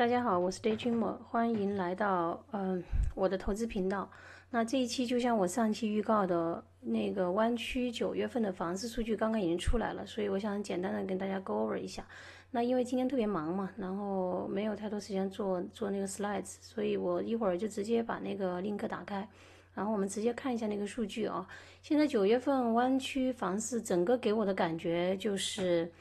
大家好，我是 Daydreamer，欢迎来到嗯我的投资频道。那这一期就像我上期预告的，那个湾区九月份的房市数据刚刚已经出来了，所以我想简单的跟大家 go over 一下。那因为今天特别忙嘛，然后没有太多时间做做那个 slides，所以我一会儿就直接把那个 link 打开，然后我们直接看一下那个数据啊。现在九月份湾区房市整个给我的感觉就是。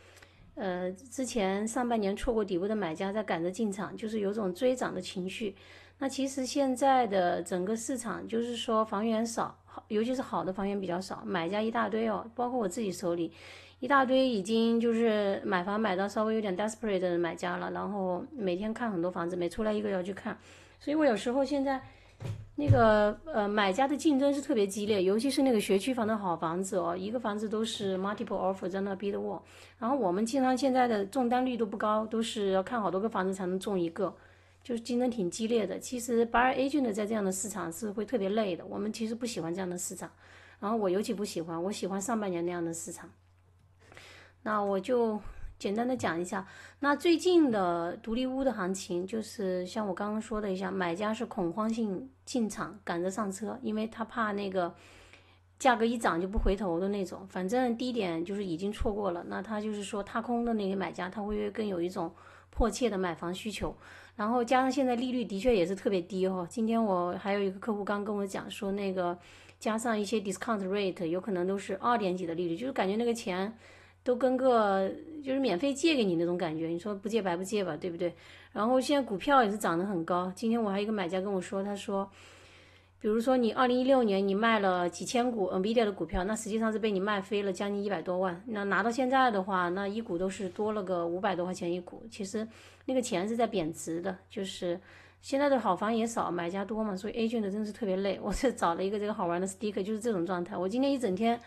呃，之前上半年错过底部的买家在赶着进场，就是有种追涨的情绪。那其实现在的整个市场，就是说房源少，好尤其是好的房源比较少，买家一大堆哦。包括我自己手里一大堆，已经就是买房买到稍微有点 desperate 的买家了。然后每天看很多房子，每出来一个要去看。所以我有时候现在。那个呃，买家的竞争是特别激烈，尤其是那个学区房的好房子哦，一个房子都是 multiple offer 在那 w 的 r 然后我们经常现在的中单率都不高，都是要看好多个房子才能中一个，就是竞争挺激烈的。其实八 r A 郡的在这样的市场是会特别累的，我们其实不喜欢这样的市场，然后我尤其不喜欢，我喜欢上半年那样的市场。那我就。简单的讲一下，那最近的独立屋的行情，就是像我刚刚说的一样，买家是恐慌性进场，赶着上车，因为他怕那个价格一涨就不回头的那种，反正低点就是已经错过了。那他就是说踏空的那些买家，他会更有一种迫切的买房需求。然后加上现在利率的确也是特别低哦，今天我还有一个客户刚跟我讲说，那个加上一些 discount rate，有可能都是二点几的利率，就是感觉那个钱。都跟个就是免费借给你那种感觉，你说不借白不借吧，对不对？然后现在股票也是涨得很高。今天我还有一个买家跟我说，他说，比如说你二零一六年你卖了几千股 n v i d i a 的股票，那实际上是被你卖飞了将近一百多万。那拿到现在的话，那一股都是多了个五百多块钱一股。其实那个钱是在贬值的，就是现在的好房也少，买家多嘛，所以 agent 的真是特别累。我是找了一个这个好玩的 stick，就是这种状态。我今天一整天。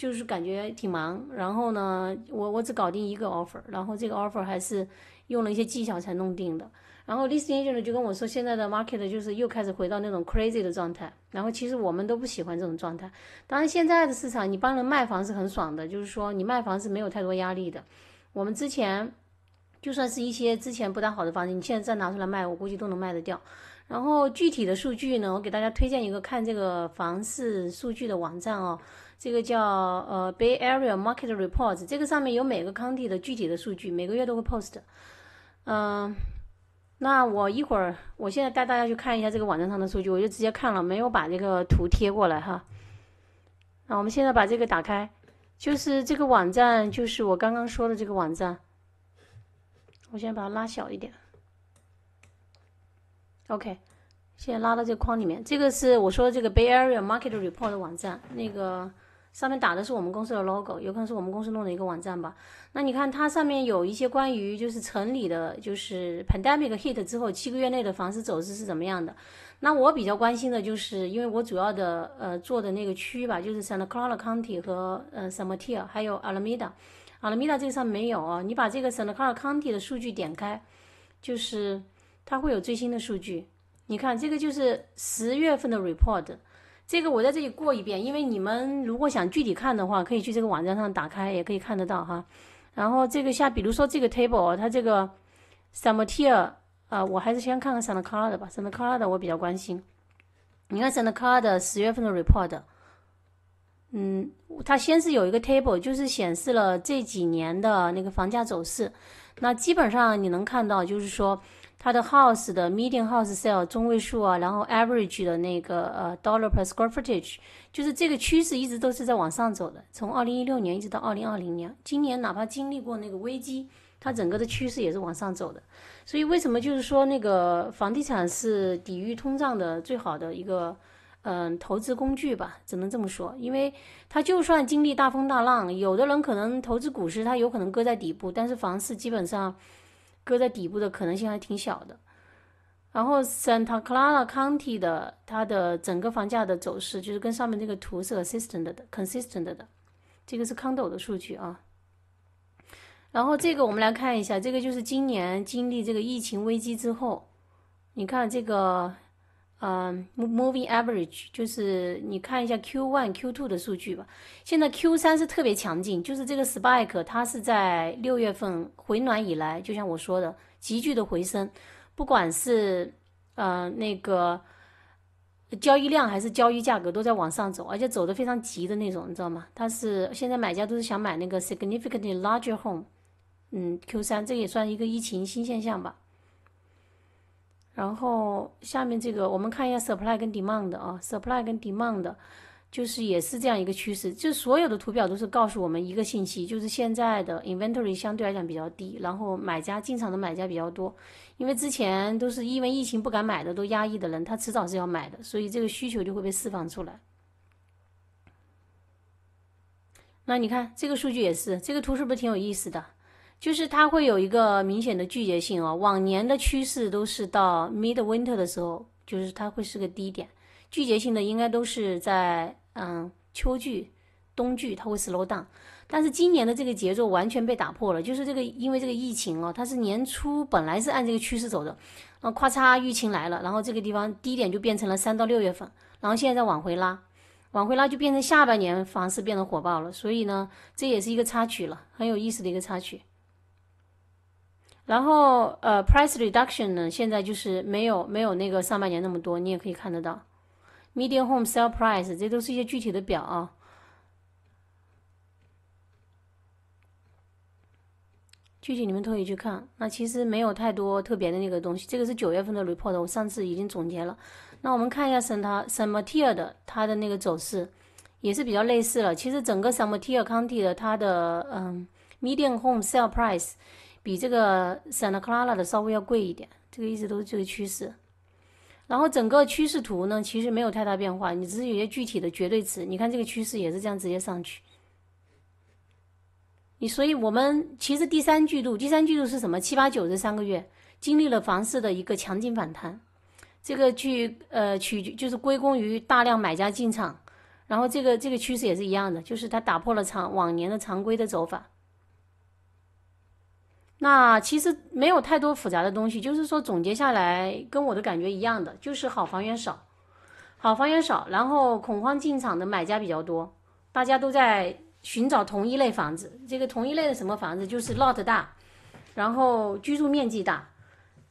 就是感觉挺忙，然后呢，我我只搞定一个 offer，然后这个 offer 还是用了一些技巧才弄定的。然后 list agent 就跟我说，现在的 market 就是又开始回到那种 crazy 的状态。然后其实我们都不喜欢这种状态。当然，现在的市场你帮人卖房是很爽的，就是说你卖房是没有太多压力的。我们之前就算是一些之前不大好的房子，你现在再拿出来卖，我估计都能卖得掉。然后具体的数据呢，我给大家推荐一个看这个房市数据的网站哦。这个叫呃 Bay Area Market Reports，这个上面有每个 county 的具体的数据，每个月都会 post。嗯，那我一会儿，我现在带大家去看一下这个网站上的数据，我就直接看了，没有把这个图贴过来哈。那我们现在把这个打开，就是这个网站，就是我刚刚说的这个网站。我先把它拉小一点。OK，现在拉到这个框里面，这个是我说的这个 Bay Area Market Report 的网站那个。上面打的是我们公司的 logo，有可能是我们公司弄的一个网站吧。那你看它上面有一些关于就是城里的，就是 pandemic hit 之后七个月内的房市走势是怎么样的。那我比较关心的就是，因为我主要的呃做的那个区域吧，就是 Santa Clara County 和呃 San Mateo 还有 Alameda。Alameda 这个上没有啊，你把这个 Santa Clara County 的数据点开，就是它会有最新的数据。你看这个就是十月份的 report。这个我在这里过一遍，因为你们如果想具体看的话，可以去这个网站上打开，也可以看得到哈。然后这个下，比如说这个 table，它这个 some tier 啊，我还是先看看 s a n e a c l a r d 的吧，s a n e a c l a r d 的我比较关心。你看 s a n e a c l a r d 的十月份的 report，嗯，它先是有一个 table，就是显示了这几年的那个房价走势。那基本上你能看到，就是说。它的 house 的 median house sale 中位数啊，然后 average 的那个呃 dollar per square footage，就是这个趋势一直都是在往上走的，从二零一六年一直到二零二零年，今年哪怕经历过那个危机，它整个的趋势也是往上走的。所以为什么就是说那个房地产是抵御通胀的最好的一个嗯投资工具吧，只能这么说，因为它就算经历大风大浪，有的人可能投资股市，它有可能搁在底部，但是房市基本上。搁在底部的可能性还挺小的。然后 Santa Clara County 的它的整个房价的走势，就是跟上面这个图 consistent 的 consistent 的。这个是康斗的数据啊。然后这个我们来看一下，这个就是今年经历这个疫情危机之后，你看这个。嗯，moving average 就是你看一下 q one、q two 的数据吧。现在 Q3 是特别强劲，就是这个 spike，它是在六月份回暖以来，就像我说的，急剧的回升。不管是呃那个交易量还是交易价格，都在往上走，而且走的非常急的那种，你知道吗？它是现在买家都是想买那个 significantly larger home。嗯，Q3 这也算一个疫情新现象吧。然后下面这个，我们看一下 supply 跟 demand 的啊，supply 跟 demand 的就是也是这样一个趋势，就所有的图表都是告诉我们一个信息，就是现在的 inventory 相对来讲比较低，然后买家进场的买家比较多，因为之前都是因为疫情不敢买的都压抑的人，他迟早是要买的，所以这个需求就会被释放出来。那你看这个数据也是，这个图是不是挺有意思的？就是它会有一个明显的季节性哦。往年的趋势都是到 mid winter 的时候，就是它会是个低点，季节性的应该都是在嗯秋季、冬季它会 slow down。但是今年的这个节奏完全被打破了，就是这个因为这个疫情哦，它是年初本来是按这个趋势走的，然后咔嚓疫情来了，然后这个地方低点就变成了三到六月份，然后现在再往回拉，往回拉就变成下半年房市变得火爆了。所以呢，这也是一个插曲了，很有意思的一个插曲。然后，呃，price reduction 呢，现在就是没有没有那个上半年那么多，你也可以看得到。Median home sale price，这都是一些具体的表啊，具体你们可以去看。那其实没有太多特别的那个东西。这个是九月份的 report，我上次已经总结了。那我们看一下 a 塔 a t i a 的它的那个走势，也是比较类似了。其实整个 s a m a t i a county 的它的嗯，median home sale price。比这个 Santa Clara 的稍微要贵一点，这个一直都是这个趋势。然后整个趋势图呢，其实没有太大变化，你只是有些具体的绝对值。你看这个趋势也是这样直接上去。你所以我们其实第三季度，第三季度是什么？七八九这三个月经历了房市的一个强劲反弹，这个去呃取就是归功于大量买家进场。然后这个这个趋势也是一样的，就是它打破了常往年的常规的走法。那其实没有太多复杂的东西，就是说总结下来跟我的感觉一样的，就是好房源少，好房源少，然后恐慌进场的买家比较多，大家都在寻找同一类房子。这个同一类的什么房子？就是 lot 大，然后居住面积大，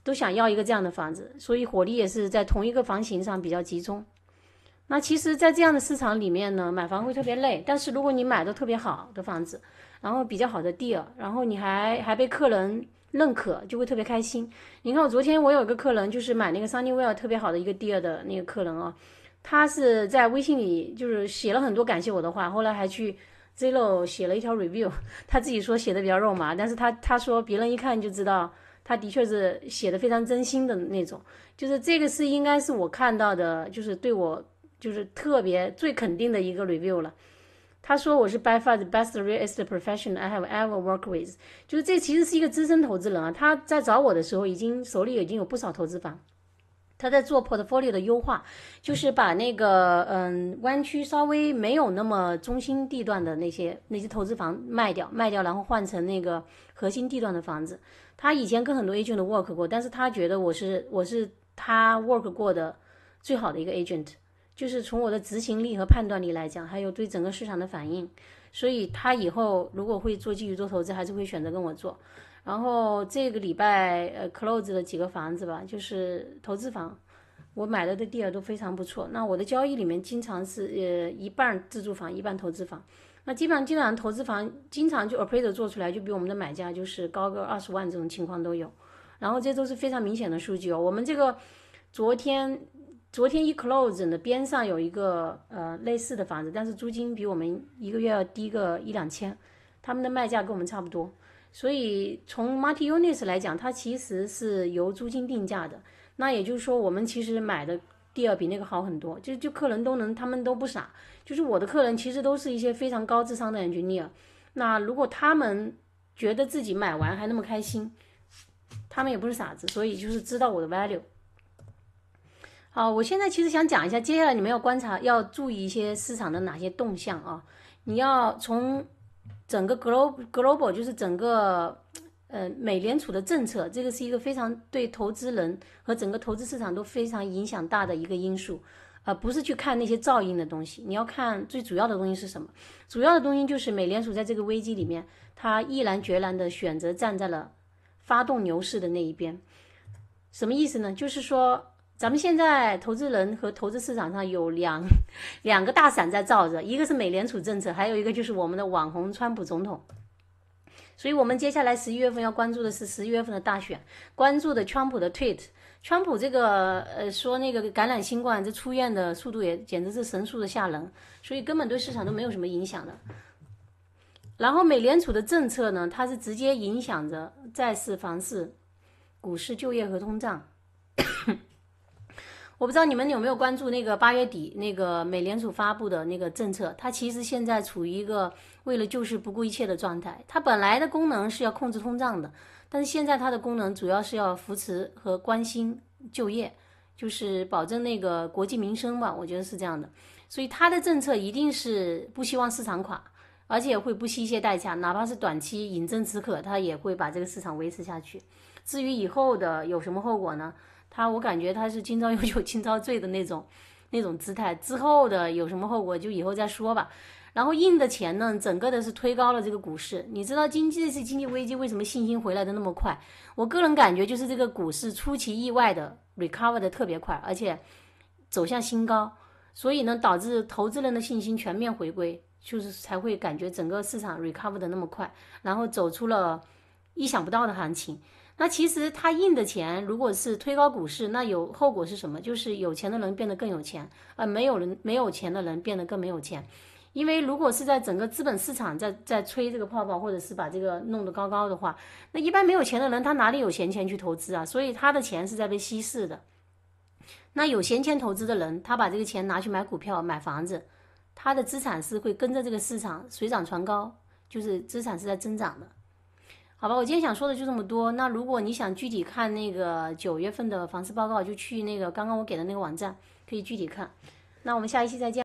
都想要一个这样的房子。所以火力也是在同一个房型上比较集中。那其实，在这样的市场里面呢，买房会特别累。但是如果你买的特别好的房子，然后比较好的 deal，然后你还还被客人认可，就会特别开心。你看我昨天我有一个客人，就是买那个 Sunnywell 特别好的一个 deal 的那个客人啊，他是在微信里就是写了很多感谢我的话，后来还去 Zillow 写了一条 review，他自己说写的比较肉麻，但是他他说别人一看就知道他的确是写的非常真心的那种，就是这个是应该是我看到的，就是对我就是特别最肯定的一个 review 了。他说：“我是 by far the best real estate professional I have ever worked with。”就是这其实是一个资深投资人啊。他在找我的时候，已经手里已经有不少投资房。他在做 portfolio 的优化，就是把那个嗯弯曲稍微没有那么中心地段的那些那些投资房卖掉，卖掉然后换成那个核心地段的房子。他以前跟很多 agent work 过，但是他觉得我是我是他 work 过的最好的一个 agent。就是从我的执行力和判断力来讲，还有对整个市场的反应，所以他以后如果会做继续做投资，还是会选择跟我做。然后这个礼拜呃 close 的几个房子吧，就是投资房，我买的的地儿都非常不错。那我的交易里面经常是呃一半自住房，一半投资房。那基本上基本上投资房经常就 a p p r i a t r 做出来，就比我们的买家就是高个二十万这种情况都有。然后这都是非常明显的数据哦。我们这个昨天。昨天一 close 的边上有一个呃类似的房子，但是租金比我们一个月要低个一两千，他们的卖价跟我们差不多。所以从 multi units 来讲，它其实是由租金定价的。那也就是说，我们其实买的第二比那个好很多。就就客人都能，他们都不傻。就是我的客人其实都是一些非常高智商的人群。那如果他们觉得自己买完还那么开心，他们也不是傻子，所以就是知道我的 value。啊，我现在其实想讲一下，接下来你们要观察、要注意一些市场的哪些动向啊？你要从整个 global global 就是整个，呃，美联储的政策，这个是一个非常对投资人和整个投资市场都非常影响大的一个因素，而不是去看那些噪音的东西。你要看最主要的东西是什么？主要的东西就是美联储在这个危机里面，它毅然决然的选择站在了发动牛市的那一边。什么意思呢？就是说。咱们现在投资人和投资市场上有两两个大伞在罩着，一个是美联储政策，还有一个就是我们的网红川普总统。所以，我们接下来十一月份要关注的是十一月份的大选，关注的川普的 tweet。川普这个呃说那个感染新冠，这出院的速度也简直是神速的吓人，所以根本对市场都没有什么影响的。然后，美联储的政策呢，它是直接影响着债市、房市、股市、就业和通胀。我不知道你们有没有关注那个八月底那个美联储发布的那个政策？它其实现在处于一个为了就是不顾一切的状态。它本来的功能是要控制通胀的，但是现在它的功能主要是要扶持和关心就业，就是保证那个国际民生吧。我觉得是这样的，所以它的政策一定是不希望市场垮，而且会不惜一切代价，哪怕是短期饮鸩止渴，它也会把这个市场维持下去。至于以后的有什么后果呢？他我感觉他是今朝有酒 今朝醉的那种，那种姿态之后的有什么后果就以后再说吧。然后印的钱呢，整个的是推高了这个股市。你知道经济是经济危机，为什么信心回来的那么快？我个人感觉就是这个股市出其意外的 recover 的特别快，而且走向新高，所以呢导致投资人的信心全面回归，就是才会感觉整个市场 recover 的那么快，然后走出了意想不到的行情。那其实他印的钱，如果是推高股市，那有后果是什么？就是有钱的人变得更有钱，而没有人没有钱的人变得更没有钱。因为如果是在整个资本市场在在吹这个泡泡，或者是把这个弄得高高的话，那一般没有钱的人他哪里有闲钱去投资啊？所以他的钱是在被稀释的。那有闲钱投资的人，他把这个钱拿去买股票、买房子，他的资产是会跟着这个市场水涨船高，就是资产是在增长的。好吧，我今天想说的就这么多。那如果你想具体看那个九月份的房市报告，就去那个刚刚我给的那个网站，可以具体看。那我们下一期再见。